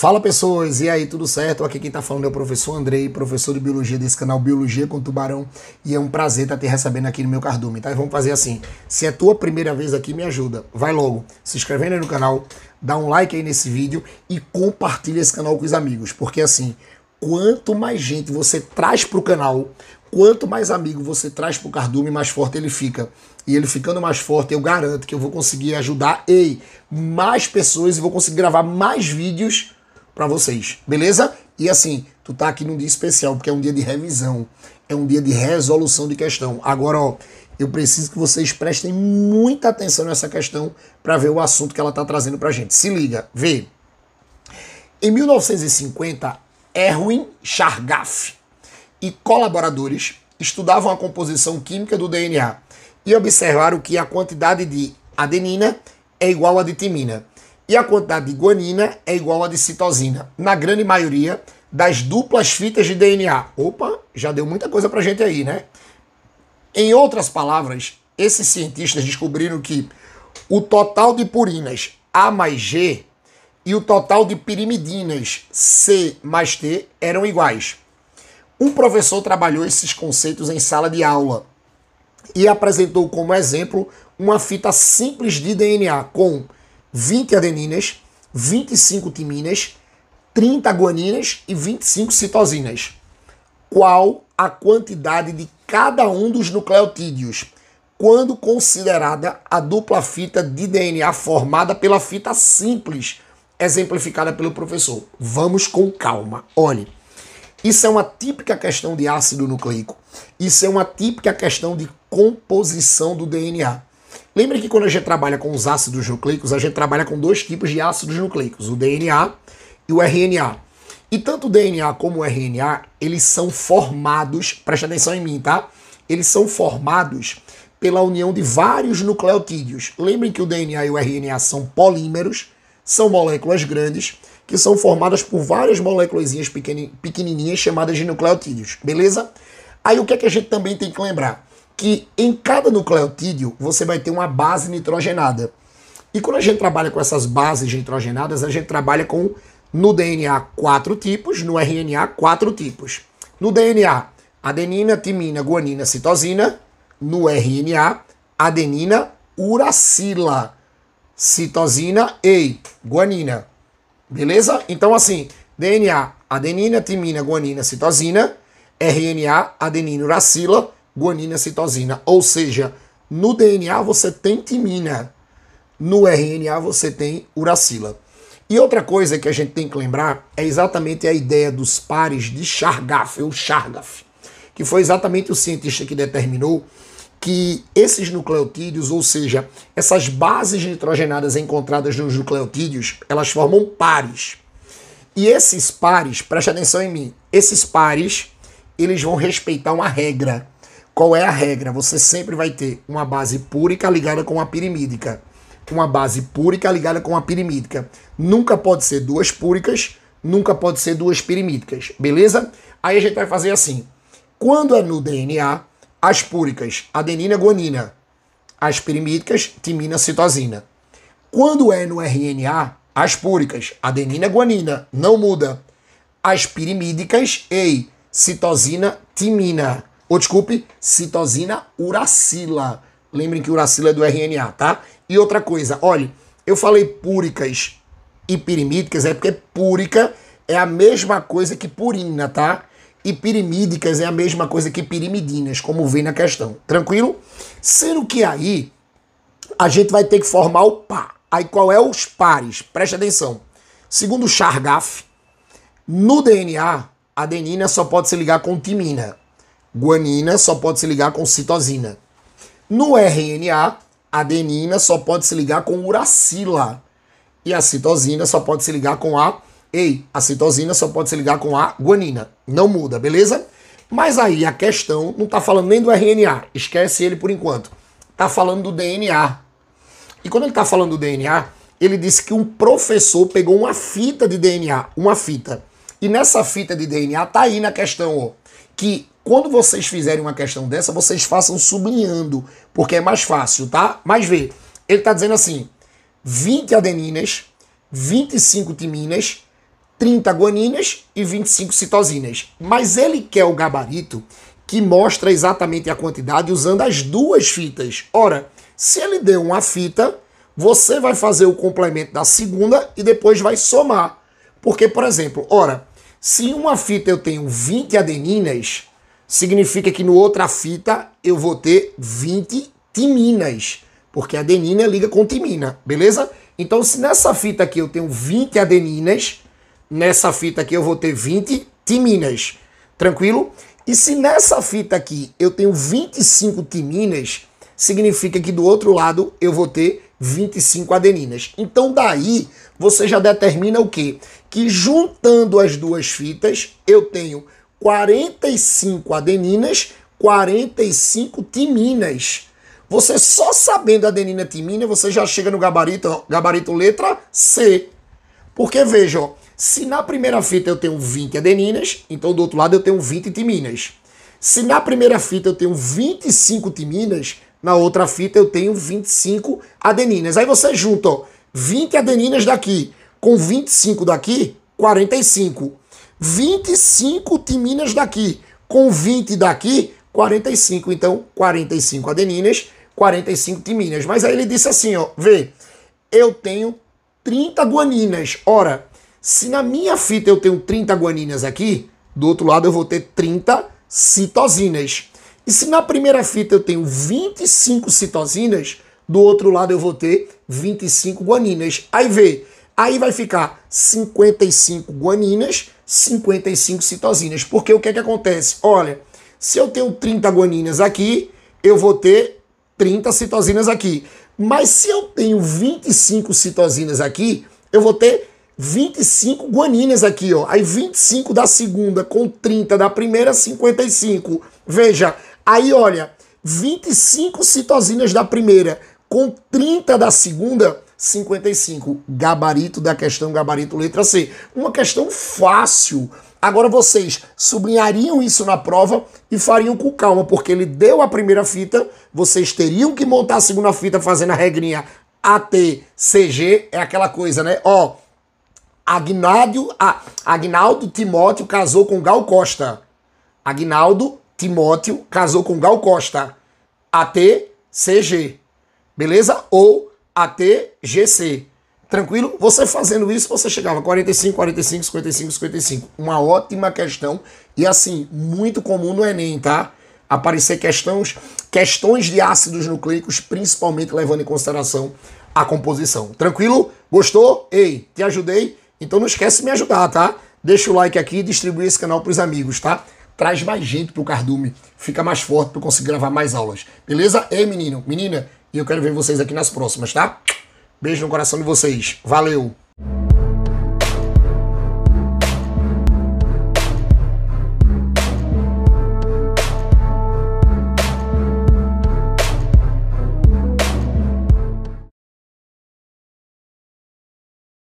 Fala pessoas, e aí, tudo certo? Aqui quem tá falando é o professor Andrei, professor de biologia desse canal Biologia com Tubarão, e é um prazer estar tá te recebendo aqui no meu cardume, tá? E vamos fazer assim: se é tua primeira vez aqui, me ajuda, vai logo se inscrevendo aí no canal, dá um like aí nesse vídeo e compartilha esse canal com os amigos, porque assim, quanto mais gente você traz pro canal, quanto mais amigo você traz pro cardume, mais forte ele fica. E ele ficando mais forte, eu garanto que eu vou conseguir ajudar, ei, mais pessoas e vou conseguir gravar mais vídeos para vocês, beleza? E assim, tu tá aqui num dia especial, porque é um dia de revisão, é um dia de resolução de questão. Agora, ó, eu preciso que vocês prestem muita atenção nessa questão para ver o assunto que ela tá trazendo pra gente. Se liga, vê. Em 1950, Erwin Chargaff e colaboradores estudavam a composição química do DNA e observaram que a quantidade de adenina é igual à de timina e a quantidade de guanina é igual à de citosina, na grande maioria das duplas fitas de DNA. Opa, já deu muita coisa pra gente aí, né? Em outras palavras, esses cientistas descobriram que o total de purinas A mais G e o total de pirimidinas C mais T eram iguais. Um professor trabalhou esses conceitos em sala de aula e apresentou como exemplo uma fita simples de DNA com 20 adeninas, 25 timinas, 30 guaninas e 25 citosinas. Qual a quantidade de cada um dos nucleotídeos quando considerada a dupla fita de DNA formada pela fita simples exemplificada pelo professor? Vamos com calma. Olhe, isso é uma típica questão de ácido nucleico. Isso é uma típica questão de composição do DNA. Lembra que quando a gente trabalha com os ácidos nucleicos, a gente trabalha com dois tipos de ácidos nucleicos, o DNA e o RNA. E tanto o DNA como o RNA, eles são formados, presta atenção em mim, tá? Eles são formados pela união de vários nucleotídeos. Lembrem que o DNA e o RNA são polímeros, são moléculas grandes, que são formadas por várias moléculas pequenininhas chamadas de nucleotídeos, beleza? Aí o que, é que a gente também tem que lembrar? que em cada nucleotídeo você vai ter uma base nitrogenada. E quando a gente trabalha com essas bases nitrogenadas, a gente trabalha com no DNA quatro tipos, no RNA quatro tipos. No DNA, adenina, timina, guanina, citosina. No RNA, adenina, uracila, citosina e guanina. Beleza? Então assim, DNA, adenina, timina, guanina, citosina, RNA, adenina, uracila, guanina citosina. Ou seja, no DNA você tem timina, no RNA você tem uracila. E outra coisa que a gente tem que lembrar é exatamente a ideia dos pares de Chargaff, ou Chargaff, que foi exatamente o cientista que determinou que esses nucleotídeos, ou seja, essas bases nitrogenadas encontradas nos nucleotídeos, elas formam pares. E esses pares, preste atenção em mim, esses pares, eles vão respeitar uma regra. Qual é a regra? Você sempre vai ter uma base púrica ligada com a pirimídica. Uma base púrica ligada com a pirimídica. Nunca pode ser duas púricas, nunca pode ser duas pirimídicas, beleza? Aí a gente vai fazer assim. Quando é no DNA, as púricas, adenina, guanina. As pirimídicas, timina, citosina. Quando é no RNA, as púricas, adenina, guanina, não muda. As pirimídicas, ei, citosina, timina. Ou desculpe, citosina uracila. Lembrem que uracila é do RNA, tá? E outra coisa, olhe, eu falei púricas e pirimídicas, é porque púrica é a mesma coisa que purina, tá? E pirimídicas é a mesma coisa que pirimidinas, como vem na questão. Tranquilo? Sendo que aí a gente vai ter que formar o par. Aí qual é os pares? Preste atenção. Segundo Chargaff, no DNA, a adenina só pode se ligar com timina. Guanina só pode se ligar com citosina. No RNA, adenina só pode se ligar com uracila. E a citosina só pode se ligar com a. Ei, a citosina só pode se ligar com a guanina. Não muda, beleza? Mas aí a questão não tá falando nem do RNA. Esquece ele por enquanto. Tá falando do DNA. E quando ele tá falando do DNA, ele disse que um professor pegou uma fita de DNA. Uma fita. E nessa fita de DNA tá aí na questão, ó. Que quando vocês fizerem uma questão dessa, vocês façam sublinhando, porque é mais fácil, tá? Mas vê, ele está dizendo assim: 20 adeninas, 25 timinas, 30 guaninas e 25 citosinas. Mas ele quer o gabarito que mostra exatamente a quantidade usando as duas fitas. Ora, se ele deu uma fita, você vai fazer o complemento da segunda e depois vai somar. Porque, por exemplo, ora, se uma fita eu tenho 20 adeninas, significa que no outra fita eu vou ter 20 timinas, porque a adenina liga com timina, beleza? Então, se nessa fita aqui eu tenho 20 adeninas, nessa fita aqui eu vou ter 20 timinas, tranquilo? E se nessa fita aqui eu tenho 25 timinas, significa que do outro lado eu vou ter 25 adeninas. Então daí você já determina o quê? Que juntando as duas fitas eu tenho 45 adeninas, 45 timinas. Você só sabendo adenina timina, você já chega no gabarito, gabarito letra C. Porque veja, se na primeira fita eu tenho 20 adeninas, então do outro lado eu tenho 20 timinas. Se na primeira fita eu tenho 25 timinas, na outra fita eu tenho 25 adeninas. Aí você junta ó, 20 adeninas daqui com 25 daqui, 45. 25 timinas daqui. Com 20 daqui, 45. Então, 45 adeninas, 45 timinas. Mas aí ele disse assim, ó, vê, eu tenho 30 guaninas. Ora, se na minha fita eu tenho 30 guaninas aqui, do outro lado eu vou ter 30 citosinas. E se na primeira fita eu tenho 25 citosinas, do outro lado eu vou ter 25 guaninas. Aí vê, aí vai ficar 55 guaninas 55 citosinas. Porque o que é que acontece? Olha, se eu tenho 30 guaninas aqui, eu vou ter 30 citosinas aqui. Mas se eu tenho 25 citosinas aqui, eu vou ter 25 guaninas aqui, ó. Aí 25 da segunda com 30 da primeira, 55. Veja, aí olha, 25 citosinas da primeira com 30 da segunda, 55. Gabarito da questão, gabarito letra C. Uma questão fácil. Agora vocês sublinhariam isso na prova e fariam com calma, porque ele deu a primeira fita, vocês teriam que montar a segunda fita fazendo a regrinha ATCG, é aquela coisa, né? Ó, Agnádio, ah, Agnaldo Timóteo casou com Gal Costa. Agnaldo Timóteo casou com Gal Costa. ATCG. Beleza? Ou ATGC. Tranquilo? Você fazendo isso, você chegava 45, 45, 55, 55. Uma ótima questão e assim, muito comum no ENEM, tá? Aparecer questões, questões de ácidos nucleicos, principalmente levando em consideração a composição. Tranquilo? Gostou? Ei, te ajudei? Então não esquece de me ajudar, tá? Deixa o like aqui e distribui esse canal para os amigos, tá? Traz mais gente pro cardume, fica mais forte para conseguir gravar mais aulas. Beleza? Ei, menino, menina, e eu quero ver vocês aqui nas próximas, tá? Beijo no coração de vocês. Valeu!